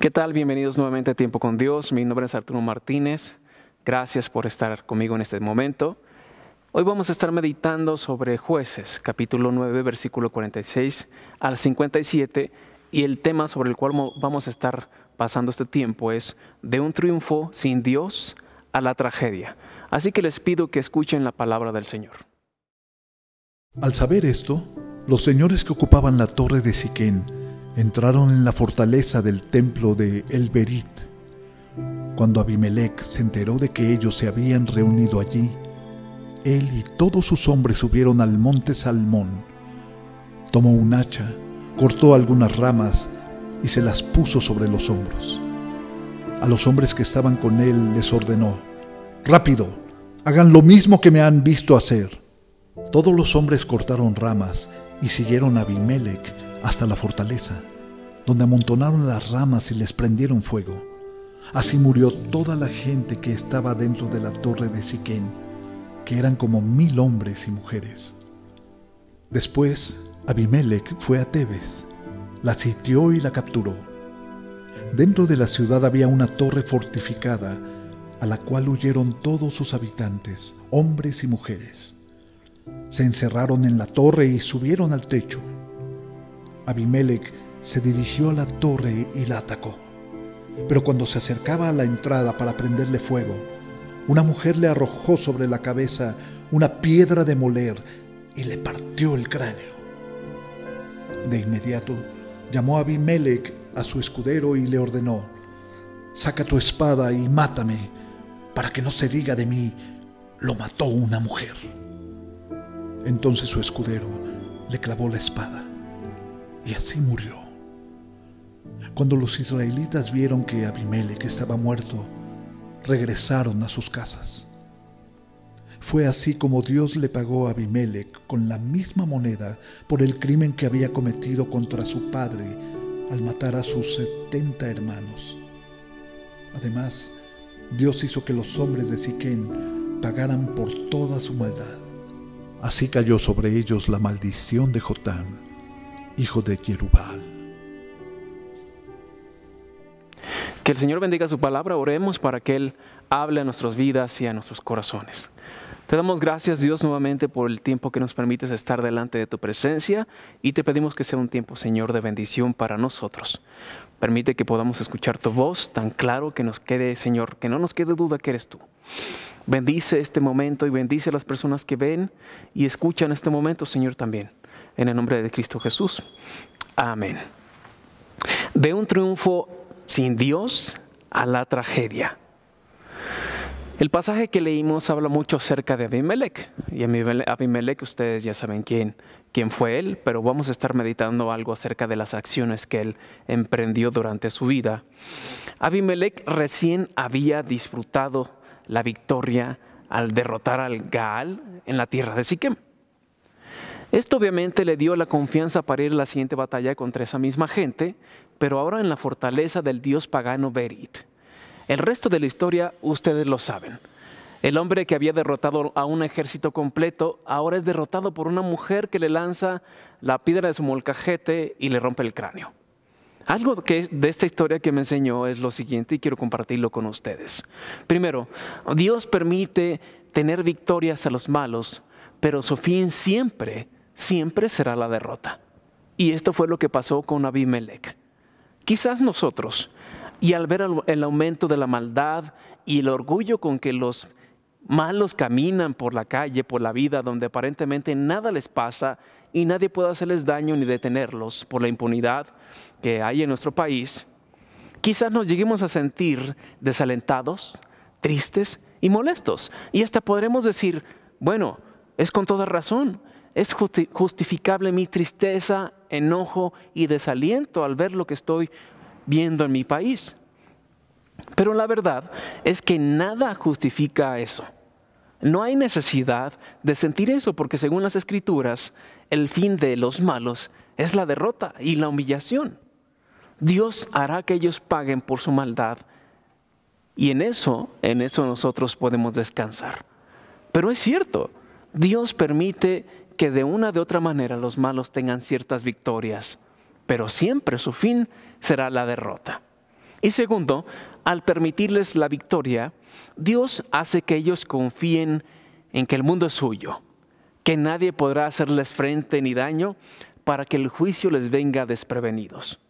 ¿Qué tal? Bienvenidos nuevamente a Tiempo con Dios. Mi nombre es Arturo Martínez. Gracias por estar conmigo en este momento. Hoy vamos a estar meditando sobre jueces, capítulo 9, versículo 46 al 57, y el tema sobre el cual vamos a estar pasando este tiempo es de un triunfo sin Dios a la tragedia. Así que les pido que escuchen la palabra del Señor. Al saber esto, los señores que ocupaban la torre de Siquén entraron en la fortaleza del templo de Elberit. Cuando Abimelech se enteró de que ellos se habían reunido allí, él y todos sus hombres subieron al monte Salmón. Tomó un hacha, cortó algunas ramas y se las puso sobre los hombros. A los hombres que estaban con él les ordenó, Rápido, hagan lo mismo que me han visto hacer. Todos los hombres cortaron ramas y siguieron a Abimelech hasta la fortaleza, donde amontonaron las ramas y les prendieron fuego. Así murió toda la gente que estaba dentro de la torre de Siquén, que eran como mil hombres y mujeres. Después, Abimelech fue a Tebes, la sitió y la capturó. Dentro de la ciudad había una torre fortificada, a la cual huyeron todos sus habitantes, hombres y mujeres. Se encerraron en la torre y subieron al techo. Abimelech se dirigió a la torre y la atacó. Pero cuando se acercaba a la entrada para prenderle fuego, una mujer le arrojó sobre la cabeza una piedra de moler y le partió el cráneo. De inmediato llamó Abimelech a su escudero y le ordenó, saca tu espada y mátame, para que no se diga de mí, lo mató una mujer. Entonces su escudero le clavó la espada y así murió. Cuando los israelitas vieron que Abimelech estaba muerto, regresaron a sus casas. Fue así como Dios le pagó a Abimelech con la misma moneda por el crimen que había cometido contra su padre al matar a sus setenta hermanos. Además, Dios hizo que los hombres de Siquén pagaran por toda su maldad. Así cayó sobre ellos la maldición de Jotán hijo de Jerubal. Que el Señor bendiga su palabra, oremos para que Él hable a nuestras vidas y a nuestros corazones. Te damos gracias Dios nuevamente por el tiempo que nos permites estar delante de tu presencia y te pedimos que sea un tiempo, Señor, de bendición para nosotros. Permite que podamos escuchar tu voz tan claro que nos quede, Señor, que no nos quede duda que eres tú. Bendice este momento y bendice a las personas que ven y escuchan este momento, Señor, también en el nombre de Cristo Jesús. Amén. De un triunfo sin Dios a la tragedia. El pasaje que leímos habla mucho acerca de Abimelech. Y Abimelech, ustedes ya saben quién, quién fue él, pero vamos a estar meditando algo acerca de las acciones que él emprendió durante su vida. Abimelech recién había disfrutado la victoria al derrotar al Gaal en la tierra de Siquem. Esto obviamente le dio la confianza para ir a la siguiente batalla contra esa misma gente, pero ahora en la fortaleza del dios pagano Berit. El resto de la historia ustedes lo saben. El hombre que había derrotado a un ejército completo ahora es derrotado por una mujer que le lanza la piedra de su molcajete y le rompe el cráneo. Algo de esta historia que me enseñó es lo siguiente y quiero compartirlo con ustedes. Primero, Dios permite tener victorias a los malos, pero su fin siempre siempre será la derrota. Y esto fue lo que pasó con Abimelech. Quizás nosotros, y al ver el aumento de la maldad y el orgullo con que los malos caminan por la calle, por la vida, donde aparentemente nada les pasa y nadie puede hacerles daño ni detenerlos por la impunidad que hay en nuestro país, quizás nos lleguemos a sentir desalentados, tristes y molestos. Y hasta podremos decir, bueno, es con toda razón, es justificable mi tristeza, enojo y desaliento al ver lo que estoy viendo en mi país. Pero la verdad es que nada justifica eso. No hay necesidad de sentir eso porque según las escrituras, el fin de los malos es la derrota y la humillación. Dios hará que ellos paguen por su maldad y en eso, en eso nosotros podemos descansar. Pero es cierto, Dios permite que de una de otra manera los malos tengan ciertas victorias, pero siempre su fin será la derrota. Y segundo, al permitirles la victoria, Dios hace que ellos confíen en que el mundo es suyo, que nadie podrá hacerles frente ni daño para que el juicio les venga desprevenidos.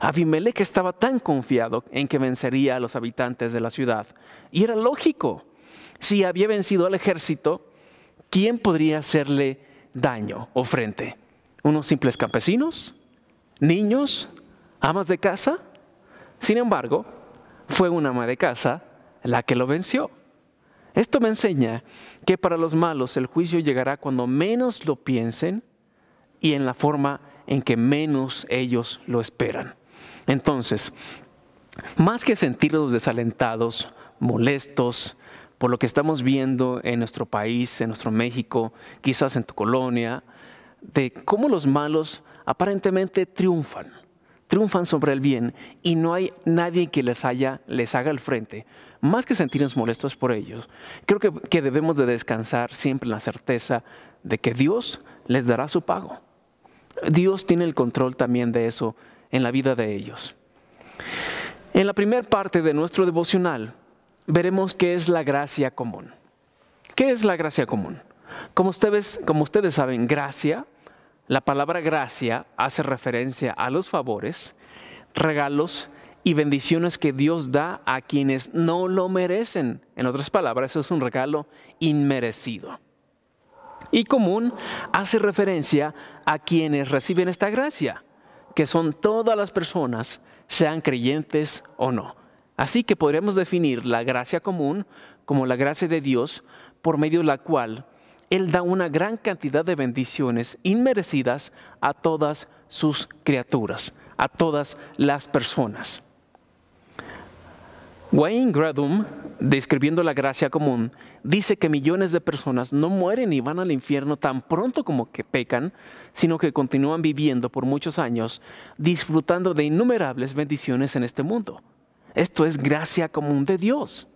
Abimelech estaba tan confiado en que vencería a los habitantes de la ciudad. Y era lógico. Si había vencido al ejército, ¿quién podría hacerle daño o frente? ¿Unos simples campesinos? ¿Niños? ¿Amas de casa? Sin embargo, fue una ama de casa la que lo venció. Esto me enseña que para los malos el juicio llegará cuando menos lo piensen y en la forma en que menos ellos lo esperan. Entonces, más que sentirlos desalentados, molestos, por lo que estamos viendo en nuestro país, en nuestro México, quizás en tu colonia, de cómo los malos aparentemente triunfan, triunfan sobre el bien y no hay nadie que les, haya, les haga el frente. Más que sentirnos molestos por ellos, creo que, que debemos de descansar siempre en la certeza de que Dios les dará su pago. Dios tiene el control también de eso en la vida de ellos. En la primera parte de nuestro devocional veremos qué es la gracia común. ¿Qué es la gracia común? Como ustedes, como ustedes saben, gracia, la palabra gracia hace referencia a los favores, regalos y bendiciones que Dios da a quienes no lo merecen. En otras palabras, es un regalo inmerecido. Y común hace referencia a quienes reciben esta gracia, que son todas las personas, sean creyentes o no. Así que podremos definir la gracia común como la gracia de Dios por medio de la cual Él da una gran cantidad de bendiciones inmerecidas a todas sus criaturas, a todas las personas. Wayne Gradum, describiendo la gracia común, dice que millones de personas no mueren y van al infierno tan pronto como que pecan, sino que continúan viviendo por muchos años, disfrutando de innumerables bendiciones en este mundo. Esto es gracia común de Dios.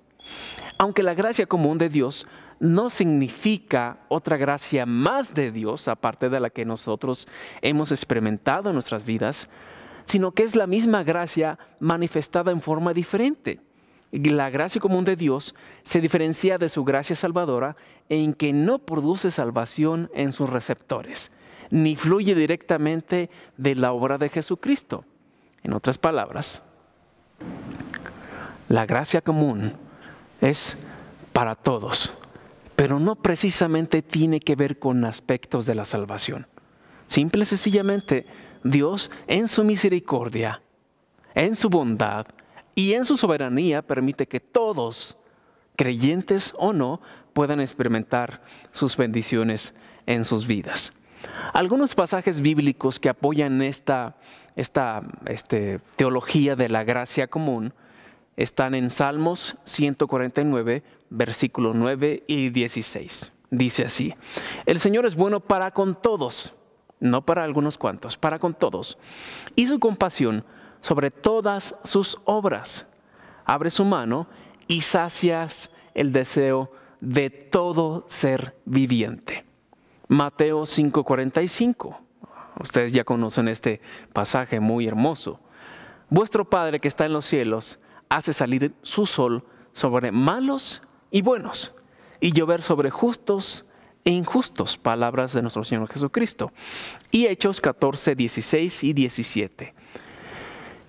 Aunque la gracia común de Dios no significa otra gracia más de Dios, aparte de la que nosotros hemos experimentado en nuestras vidas, sino que es la misma gracia manifestada en forma diferente. La gracia común de Dios se diferencia de su gracia salvadora en que no produce salvación en sus receptores, ni fluye directamente de la obra de Jesucristo. En otras palabras, la gracia común es para todos, pero no precisamente tiene que ver con aspectos de la salvación. Simple y sencillamente, Dios en su misericordia, en su bondad y en su soberanía permite que todos, creyentes o no, puedan experimentar sus bendiciones en sus vidas. Algunos pasajes bíblicos que apoyan esta, este, teología de la gracia común están en Salmos 149, versículo 9 y 16. Dice así, el Señor es bueno para con todos, no para algunos cuantos, para con todos. Y su compasión sobre todas sus obras. Abre su mano y sacias el deseo de todo ser viviente. Mateo 5:45. Ustedes ya conocen este pasaje muy hermoso. Vuestro Padre que está en los cielos, hace salir su sol sobre malos y buenos, y llover sobre justos e injustos, palabras de nuestro Señor Jesucristo. Y Hechos 14, 16 y 17,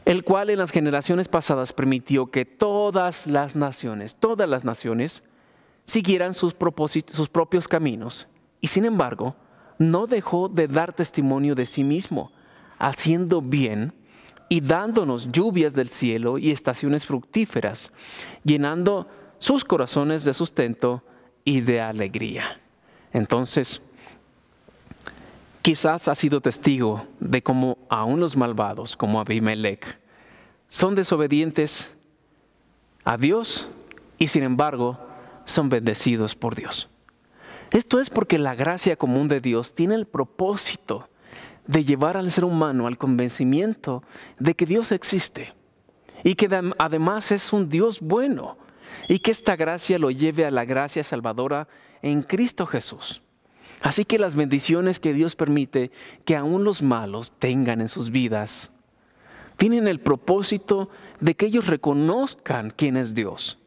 el cual en las generaciones pasadas permitió que todas las naciones, todas las naciones, siguieran sus, sus propios caminos, y sin embargo, no dejó de dar testimonio de sí mismo, haciendo bien y dándonos lluvias del cielo y estaciones fructíferas, llenando sus corazones de sustento y de alegría. Entonces, quizás ha sido testigo de cómo a unos malvados, como Abimelech, son desobedientes a Dios y sin embargo son bendecidos por Dios. Esto es porque la gracia común de Dios tiene el propósito de llevar al ser humano al convencimiento de que Dios existe y que además es un Dios bueno y que esta gracia lo lleve a la gracia salvadora en Cristo Jesús. Así que las bendiciones que Dios permite que aún los malos tengan en sus vidas tienen el propósito de que ellos reconozcan quién es Dios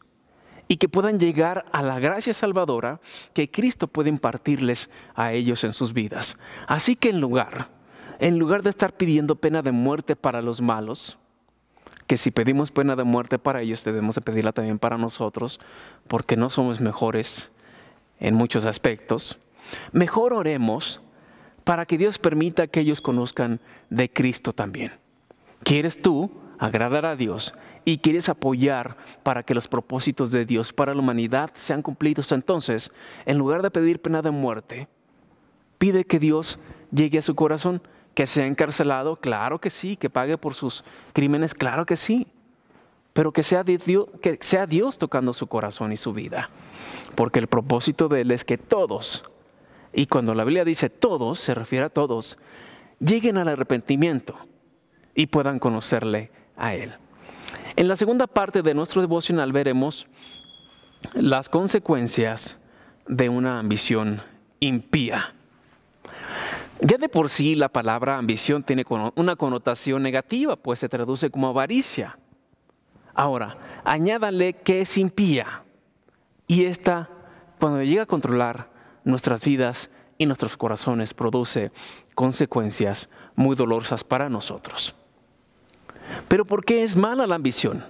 y que puedan llegar a la gracia salvadora que Cristo puede impartirles a ellos en sus vidas. Así que en lugar en lugar de estar pidiendo pena de muerte para los malos, que si pedimos pena de muerte para ellos, debemos de pedirla también para nosotros, porque no somos mejores en muchos aspectos, mejor oremos para que Dios permita que ellos conozcan de Cristo también. ¿Quieres tú agradar a Dios y quieres apoyar para que los propósitos de Dios para la humanidad sean cumplidos? Entonces, en lugar de pedir pena de muerte, pide que Dios llegue a su corazón que sea encarcelado, claro que sí, que pague por sus crímenes, claro que sí, pero que sea, Dios, que sea Dios tocando su corazón y su vida, porque el propósito de Él es que todos, y cuando la Biblia dice todos, se refiere a todos, lleguen al arrepentimiento y puedan conocerle a Él. En la segunda parte de nuestro devocional veremos las consecuencias de una ambición impía. Ya de por sí la palabra ambición tiene una connotación negativa, pues se traduce como avaricia. Ahora, añádale que es impía. Y esta, cuando llega a controlar nuestras vidas y nuestros corazones, produce consecuencias muy dolorosas para nosotros. Pero ¿por qué es mala la ambición?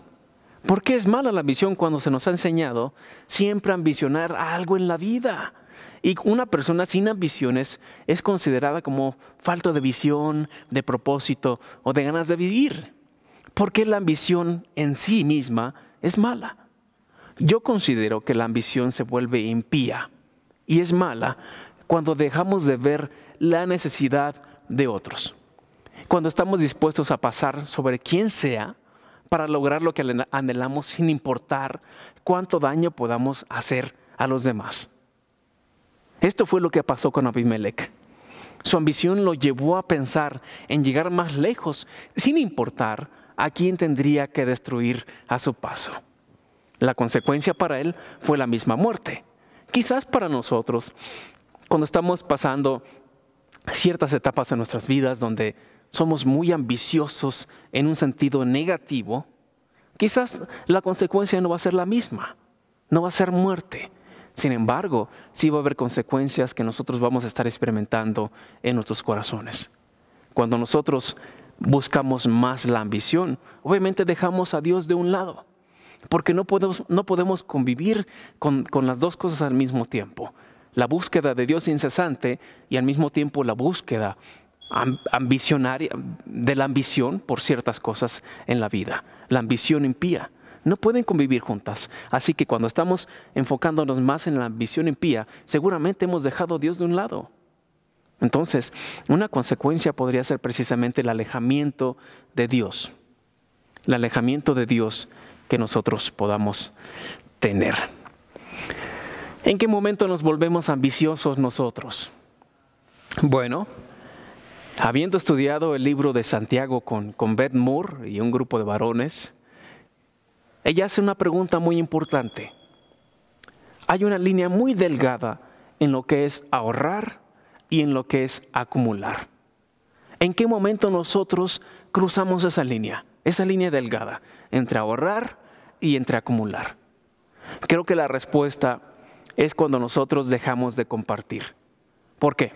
¿Por qué es mala la ambición cuando se nos ha enseñado siempre a ambicionar algo en la vida? Y una persona sin ambiciones es considerada como falto de visión, de propósito o de ganas de vivir. Porque la ambición en sí misma es mala. Yo considero que la ambición se vuelve impía y es mala cuando dejamos de ver la necesidad de otros. Cuando estamos dispuestos a pasar sobre quien sea para lograr lo que anhelamos sin importar cuánto daño podamos hacer a los demás. Esto fue lo que pasó con Abimelech. Su ambición lo llevó a pensar en llegar más lejos, sin importar a quién tendría que destruir a su paso. La consecuencia para él fue la misma muerte. Quizás para nosotros, cuando estamos pasando ciertas etapas en nuestras vidas donde somos muy ambiciosos en un sentido negativo, quizás la consecuencia no va a ser la misma, no va a ser muerte, sin embargo, sí va a haber consecuencias que nosotros vamos a estar experimentando en nuestros corazones. Cuando nosotros buscamos más la ambición, obviamente dejamos a Dios de un lado, porque no podemos, convivir con, con las dos cosas al mismo tiempo. La búsqueda de Dios incesante y al mismo tiempo la búsqueda ambicionaria, de la ambición por ciertas cosas en la vida, la ambición impía no pueden convivir juntas. Así que cuando estamos enfocándonos más en la ambición impía, seguramente hemos dejado a Dios de un lado. Entonces, una consecuencia podría ser precisamente el alejamiento de Dios, el alejamiento de Dios que nosotros podamos tener. ¿En qué momento nos volvemos ambiciosos nosotros? Bueno, habiendo estudiado el libro de Santiago con, con Beth Moore y un grupo de varones, ella hace una pregunta muy importante. Hay una línea muy delgada en lo que es ahorrar y en lo que es acumular. ¿En qué momento nosotros cruzamos esa línea, esa línea delgada entre ahorrar y entre acumular? Creo que la respuesta es cuando nosotros dejamos de compartir. ¿Por qué?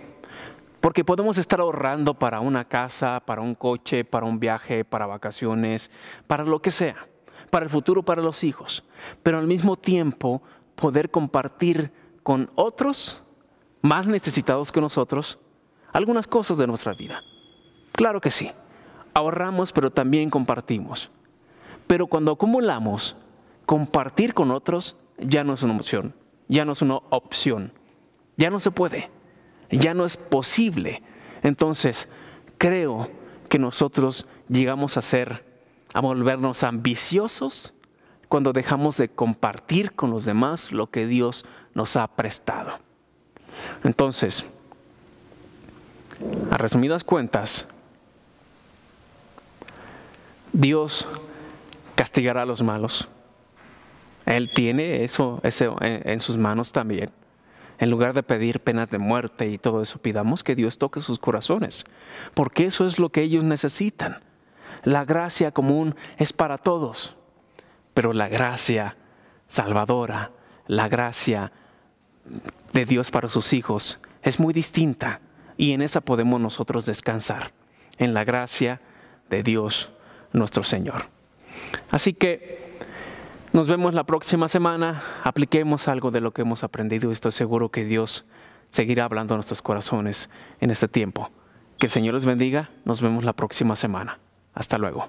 Porque podemos estar ahorrando para una casa, para un coche, para un viaje, para vacaciones, para lo que sea para el futuro, para los hijos, pero al mismo tiempo poder compartir con otros más necesitados que nosotros algunas cosas de nuestra vida. Claro que sí, ahorramos, pero también compartimos. Pero cuando acumulamos, compartir con otros ya no es una opción, ya no es una opción, ya no se puede, ya no es posible. Entonces, creo que nosotros llegamos a ser a volvernos ambiciosos cuando dejamos de compartir con los demás lo que Dios nos ha prestado. Entonces, a resumidas cuentas, Dios castigará a los malos. Él tiene eso, en sus manos también. En lugar de pedir penas de muerte y todo eso, pidamos que Dios toque sus corazones, porque eso es lo que ellos necesitan. La gracia común es para todos, pero la gracia salvadora, la gracia de Dios para sus hijos es muy distinta y en esa podemos nosotros descansar, en la gracia de Dios nuestro Señor. Así que nos vemos la próxima semana, apliquemos algo de lo que hemos aprendido y estoy seguro que Dios seguirá hablando a nuestros corazones en este tiempo. Que el Señor les bendiga, nos vemos la próxima semana. Hasta luego.